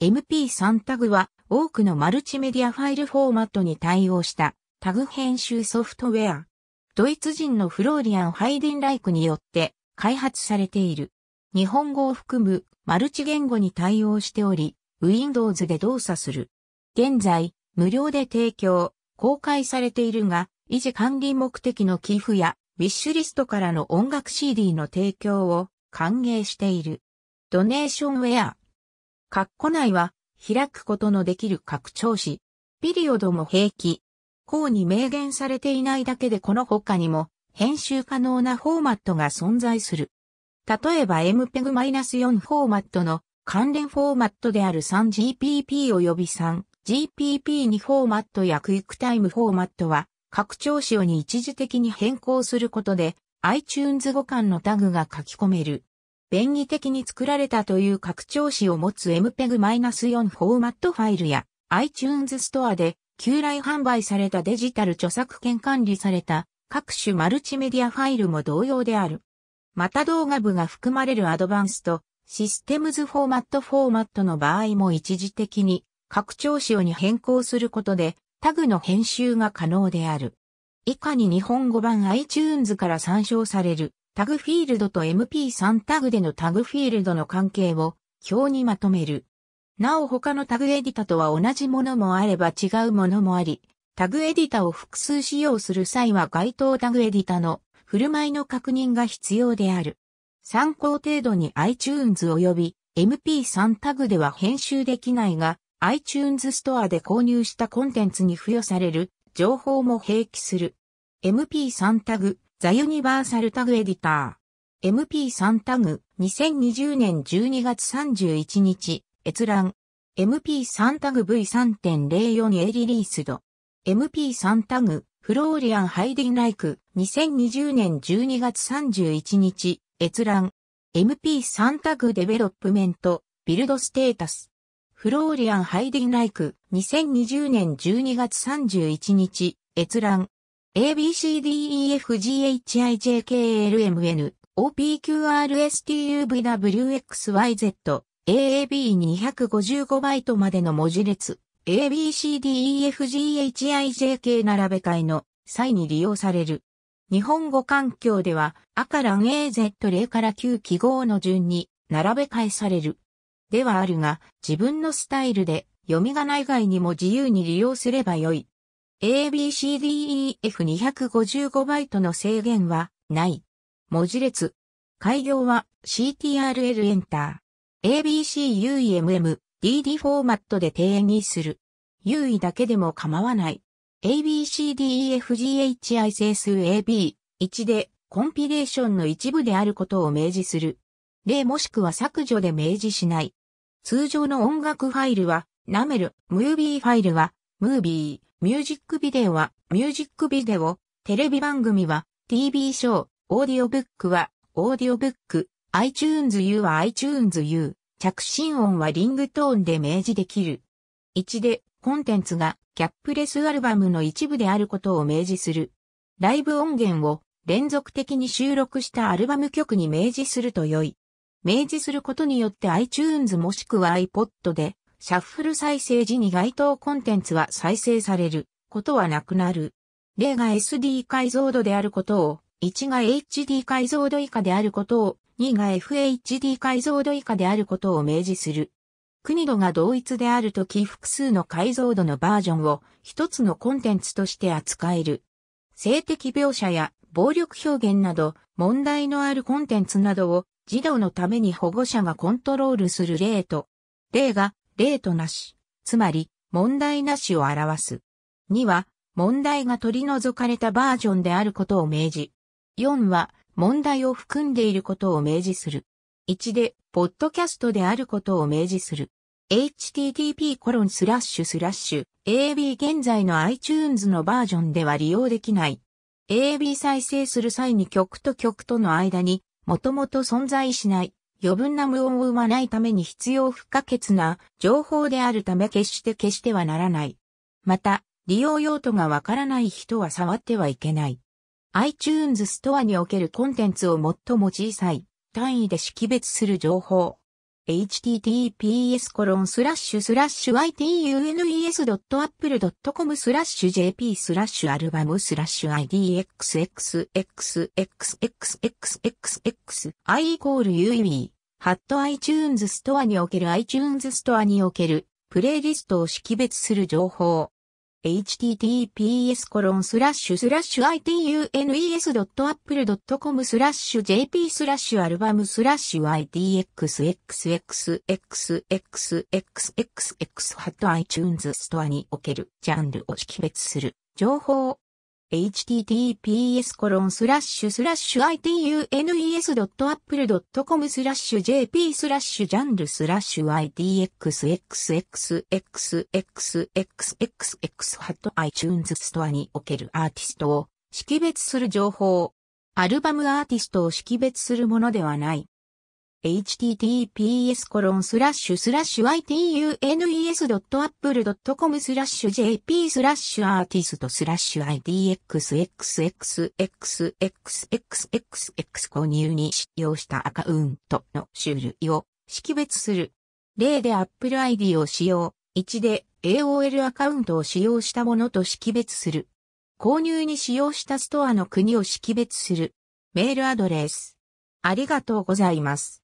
MP3 タグは多くのマルチメディアファイルフォーマットに対応したタグ編集ソフトウェア。ドイツ人のフローリアン・ハイデンライクによって開発されている。日本語を含むマルチ言語に対応しており、Windows で動作する。現在、無料で提供、公開されているが、維持管理目的の寄付や、ウィッシュリストからの音楽 CD の提供を歓迎している。ドネーションウェア。括弧内は開くことのできる拡張子。ピリオドも平気。項に明言されていないだけでこの他にも編集可能なフォーマットが存在する。例えば MPEG-4 フォーマットの関連フォーマットである 3GPP 及び 3GPP2 フォーマットやクイックタイムフォーマットは拡張子をに一時的に変更することで iTunes 互換のタグが書き込める。便宜的に作られたという拡張子を持つ MPEG-4 フォーマットファイルや iTunes ストアで旧来販売されたデジタル著作権管理された各種マルチメディアファイルも同様である。また動画部が含まれるアドバンスとシステムズフォーマットフォーマットの場合も一時的に拡張子をに変更することでタグの編集が可能である。以下に日本語版 iTunes から参照されるタグフィールドと MP3 タグでのタグフィールドの関係を表にまとめる。なお他のタグエディタとは同じものもあれば違うものもあり、タグエディタを複数使用する際は該当タグエディタの振る舞いの確認が必要である。参考程度に iTunes 及び MP3 タグでは編集できないが iTunes ストアで購入したコンテンツに付与される情報も併記する。MP3 タグザ・ユニバーサルタグエディター。MP3 タグ、2020年12月31日、閲覧。MP3 タグ V3.04 にエリリースド。MP3 タグ、フローリアン・ハイディン・ライク、2020年12月31日、閲覧。MP3 タグデベロップメント、ビルドステータス。フローリアン・ハイディン・ライク、2020年12月31日、閲覧。ABCDEFGHIJKLMN、OPQRSTUVWXYZ、AAB255 バイトまでの文字列、ABCDEFGHIJK 並べ替えの際に利用される。日本語環境では、赤ラン AZ0 から9記号の順に並べ替えされる。ではあるが、自分のスタイルで読みがな以外にも自由に利用すればよい。ABCDEF255 バイトの制限はない。文字列。開業は CTRL エンター。ABCUEMM、DD フォーマットで定義する。優位だけでも構わない。ABCDEFGHI 整数 AB、1でコンピレーションの一部であることを明示する。例もしくは削除で明示しない。通常の音楽ファイルは、ナメル、ムービーファイルは、ムービー、ミュージックビデオは、ミュージックビデオ、テレビ番組は、TV ショー、オーディオブックは、オーディオブック、iTunes U は iTunes U、着信音はリングトーンで明示できる。1で、コンテンツが、キャップレスアルバムの一部であることを明示する。ライブ音源を、連続的に収録したアルバム曲に明示すると良い。明示することによって iTunes もしくは iPod でシャッフル再生時に該当コンテンツは再生されることはなくなる。例が SD 解像度であることを、1が HD 解像度以下であることを、2が FHD 解像度以下であることを明示する。国度が同一であるとき複数の解像度のバージョンを一つのコンテンツとして扱える。性的描写や暴力表現など問題のあるコンテンツなどを児童のために保護者がコントロールする例と、例が例となし、つまり、問題なしを表す。2は、問題が取り除かれたバージョンであることを明示。4は、問題を含んでいることを明示する。1で、ポッドキャストであることを明示する。http コロンスラッシュスラッシュ AB 現在の iTunes のバージョンでは利用できない。AB 再生する際に曲と曲との間にもともと存在しない余分な無音を生まないために必要不可欠な情報であるため決して消してはならない。また、利用用途がわからない人は触ってはいけない。iTunes ストアにおけるコンテンツを最も小さい単位で識別する情報、https コロンスラッシュスラッシュ i t u n e s a p p l e c o m スラッシュ jp スラッシュアルバムスラッシュ idxxxxxxxx i イコール ue ハット iTunes ストアにおける iTunes ストアにおけるプレイリストを識別する情報 https コロンスラッシュスラッシュ itunes.apple.com スラッシュ jp スラッシュアルバムスラッシュ itxxxxxxxx ハット iTunes ストアにおけるジャンルを識別する情報 https コロンスラッシュスラッシュ itunes.apple.com スラッシュ jp スラッシュジャンルスラッシュ i t x x x x x x x x ハット iTunes ストアにおけるアーティストを識別する情報。アルバムアーティストを識別するものではない。https コロンスラッシュスラッシュ t u n e s a p p l e c o m スラッシュ jp スラッシュアーティストスラッシュ idxxxxxxxx 購入に使用したアカウントの種類を識別する。例で Apple ID を使用、1で AOL アカウントを使用したものと識別する。購入に使用したストアの国を識別する。メールアドレス。ありがとうございます。